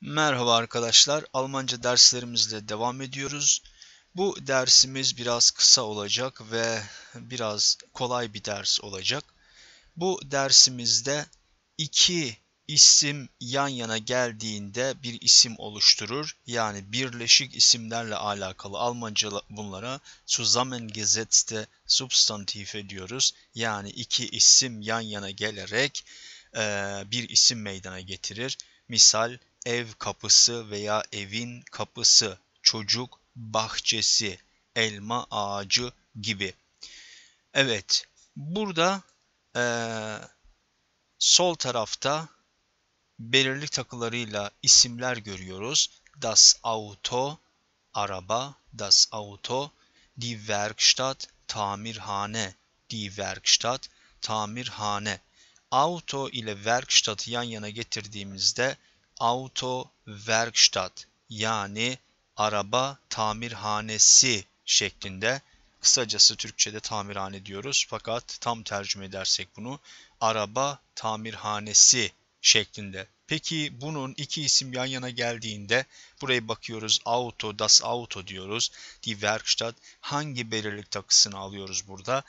Merhaba arkadaşlar. Almanca derslerimizle devam ediyoruz. Bu dersimiz biraz kısa olacak ve biraz kolay bir ders olacak. Bu dersimizde iki isim yan yana geldiğinde bir isim oluşturur. Yani birleşik isimlerle alakalı Almanca bunlara zusammengesetzte Substantife diyoruz. Yani iki isim yan yana gelerek bir isim meydana getirir. Misal ev kapısı veya evin kapısı, çocuk bahçesi, elma ağacı gibi. Evet, burada e, sol tarafta belirli takılarıyla isimler görüyoruz. Das Auto, araba, das Auto, die Werkstatt, tamirhane, die Werkstatt, tamirhane. Auto ile Werkstatt'ı yan yana getirdiğimizde Auto Werkstatt yani araba tamirhanesi şeklinde kısacası Türkçe'de tamirhane diyoruz fakat tam tercüme edersek bunu araba tamirhanesi şeklinde. Peki bunun iki isim yan yana geldiğinde buraya bakıyoruz auto das auto diyoruz. Die Werkstatt hangi belirlik takısını alıyoruz burada?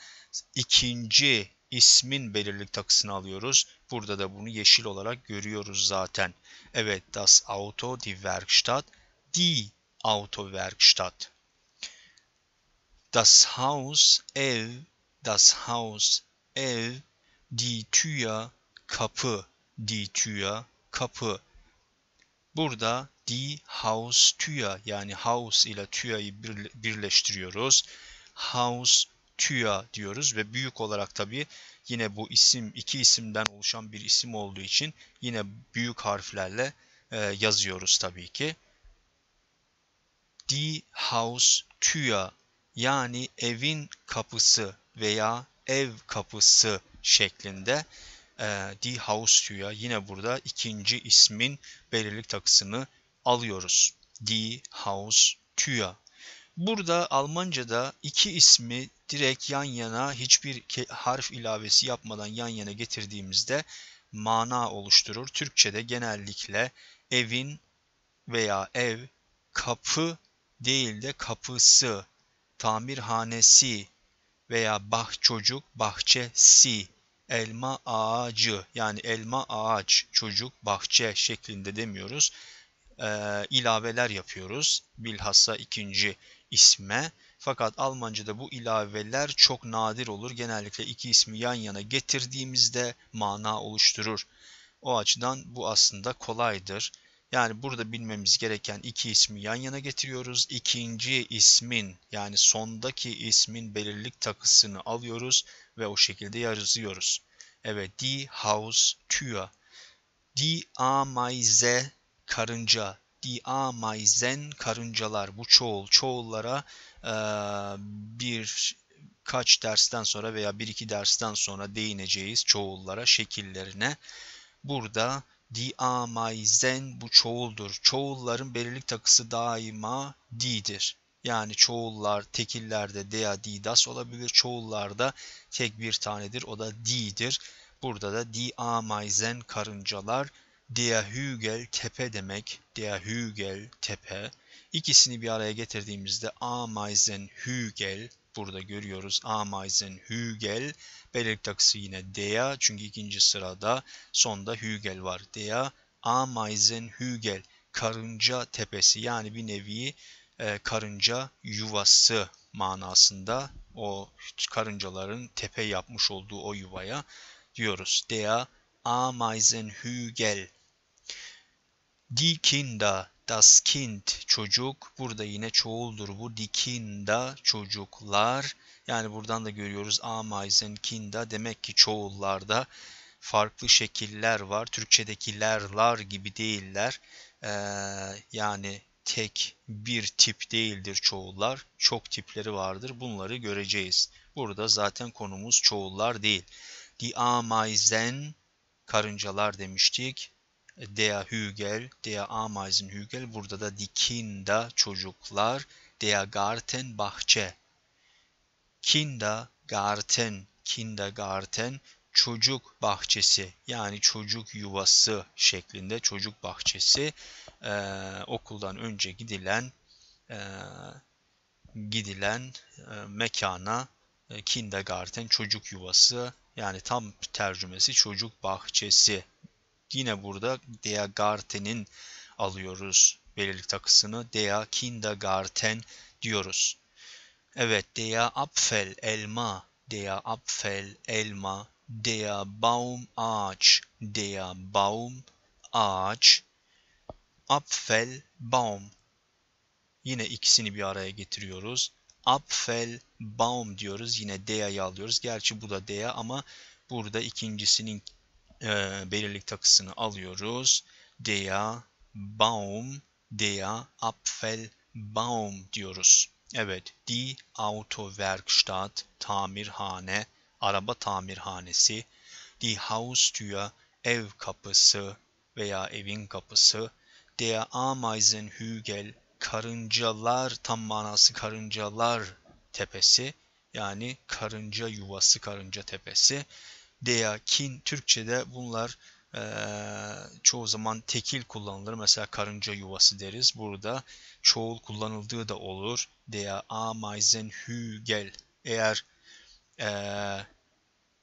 İkinci ismin belirlik takısını alıyoruz. Burada da bunu yeşil olarak görüyoruz zaten. Evet, das Auto, die Werkstatt, die Autowerkstatt. Das Haus, ev, das Haus, ev, die Tür, kapı, die Tür, kapı. Burada die Haus Tür, yani Haus ile türeyi birleştiriyoruz. Haus TÜYA diyoruz ve büyük olarak tabii yine bu isim iki isimden oluşan bir isim olduğu için yine büyük harflerle e, yazıyoruz tabii ki. Die House TÜYA yani evin kapısı veya ev kapısı şeklinde e, Die Haus TÜYA yine burada ikinci ismin belirlik takısını alıyoruz. Die House TÜYA Burada Almanca'da iki ismi direkt yan yana hiçbir harf ilavesi yapmadan yan yana getirdiğimizde mana oluşturur. Türkçe'de genellikle evin veya ev, kapı değil de kapısı, tamirhanesi veya bah çocuk, bahçesi, elma ağacı yani elma ağaç, çocuk, bahçe şeklinde demiyoruz. Ee, ilaveler yapıyoruz. Bilhassa ikinci isme. Fakat Almanca'da bu ilaveler çok nadir olur. Genellikle iki ismi yan yana getirdiğimizde mana oluşturur. O açıdan bu aslında kolaydır. Yani burada bilmemiz gereken iki ismi yan yana getiriyoruz. İkinci ismin yani sondaki ismin belirlik takısını alıyoruz ve o şekilde yazıyoruz. Evet, die Haus Tür. Die Ameise karınca, diamaizen karıncalar bu çoğul çoğullara e, bir kaç dersten sonra veya bir iki dersten sonra değineceğiz çoğullara şekillerine. Burada diamaizen bu çoğuldur. Çoğulların belirlik takısı daima di'dir. Yani çoğullar tekillerde dea didas olabilir. Çoğullarda tek bir tanedir. O da di'dir. Burada da diamaizen karıncalar Der Hügel tepe demek. Der Hügel tepe. İkisini bir araya getirdiğimizde Ameisen Hügel burada görüyoruz. Ameisen Hügel. Belirik takısı yine der çünkü ikinci sırada sonda Hügel var. Der Ameisen Hügel. Karınca tepesi yani bir nevi e, karınca yuvası manasında o karıncaların tepe yapmış olduğu o yuvaya diyoruz. Der Ameisen Hügel Die Kinder, das Kind, çocuk. Burada yine çoğuldur bu. Die Kinder, çocuklar. Yani buradan da görüyoruz Ameisen, Kinder. Demek ki çoğullarda farklı şekiller var. Türkçedekiler gibi değiller. Ee, yani tek bir tip değildir çoğullar. Çok tipleri vardır. Bunları göreceğiz. Burada zaten konumuz çoğullar değil. Die Ameisen karıncalar demiştik. Der Hügel, Der Ameisen Hügel. Burada da die Kinder çocuklar. Der Garten bahçe. Kinda Garten, Kindergarten çocuk bahçesi yani çocuk yuvası şeklinde çocuk bahçesi e, okuldan önce gidilen e, gidilen e, mekana e, kindergarten çocuk yuvası yani tam tercümesi çocuk bahçesi Yine burada Dea Garten'in alıyoruz belirlik takısını. Dea Kindergarten diyoruz. Evet, Dea Apfel elma, Dea Apfel elma, Dea Baum ağaç, Dea Baum ağaç, Apfel Baum. Yine ikisini bir araya getiriyoruz. Apfel Baum diyoruz. Yine Dea'yı alıyoruz. Gerçi bu da Dea ama burada ikincisinin e, belirlik takısını alıyoruz. Dea Baum, Dea Baum diyoruz. Evet, die Autowerkstatt, tamirhane, araba tamirhanesi, die Haustür, ev kapısı veya evin kapısı, der Ameisenhügel, karıncalar tam manası karıncalar tepesi yani karınca yuvası, karınca tepesi veya kin Türkçe'de bunlar e, çoğu zaman tekil kullanılır. Mesela karınca yuvası deriz. Burada çoğul kullanıldığı da olur. Der Ameisen Hügel. Eğer e,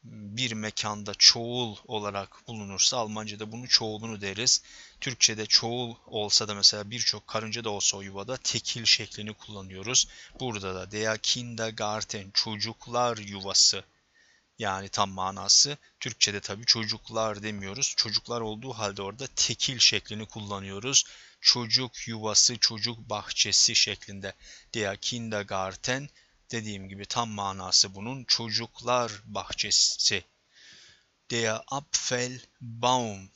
bir mekanda çoğul olarak bulunursa Almanca'da bunu çoğulunu deriz. Türkçe'de çoğul olsa da mesela birçok karınca da olsa o yuvada tekil şeklini kullanıyoruz. Burada da der Kindergarten çocuklar yuvası yani tam manası. Türkçe'de tabi çocuklar demiyoruz. Çocuklar olduğu halde orada tekil şeklini kullanıyoruz. Çocuk yuvası, çocuk bahçesi şeklinde. Diye kindergarten dediğim gibi tam manası bunun çocuklar bahçesi. Der Apfelbaum.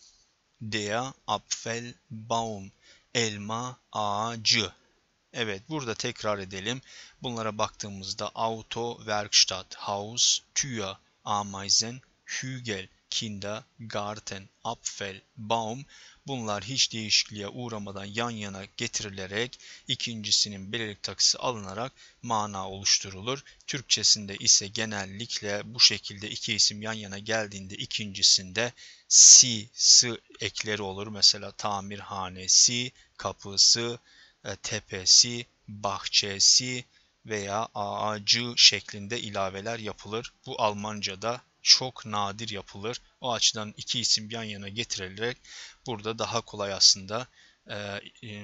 Der Apfelbaum. Elma ağacı. Evet burada tekrar edelim. Bunlara baktığımızda Auto, Werkstatt, Haus, Tür, Ameisen, Hügel, Kinder, Garten, Apfel, Baum bunlar hiç değişikliğe uğramadan yan yana getirilerek ikincisinin belirlik takısı alınarak mana oluşturulur. Türkçesinde ise genellikle bu şekilde iki isim yan yana geldiğinde ikincisinde si, sı ekleri olur. Mesela tamirhanesi, kapısı, e, tepesi, bahçesi, veya ağacı şeklinde ilaveler yapılır. Bu Almanca'da çok nadir yapılır. O açıdan iki isim yan yana getirilerek burada daha kolay aslında e, e,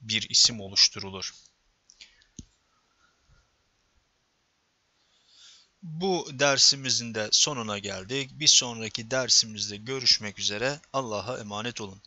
bir isim oluşturulur. Bu dersimizin de sonuna geldik. Bir sonraki dersimizde görüşmek üzere. Allah'a emanet olun.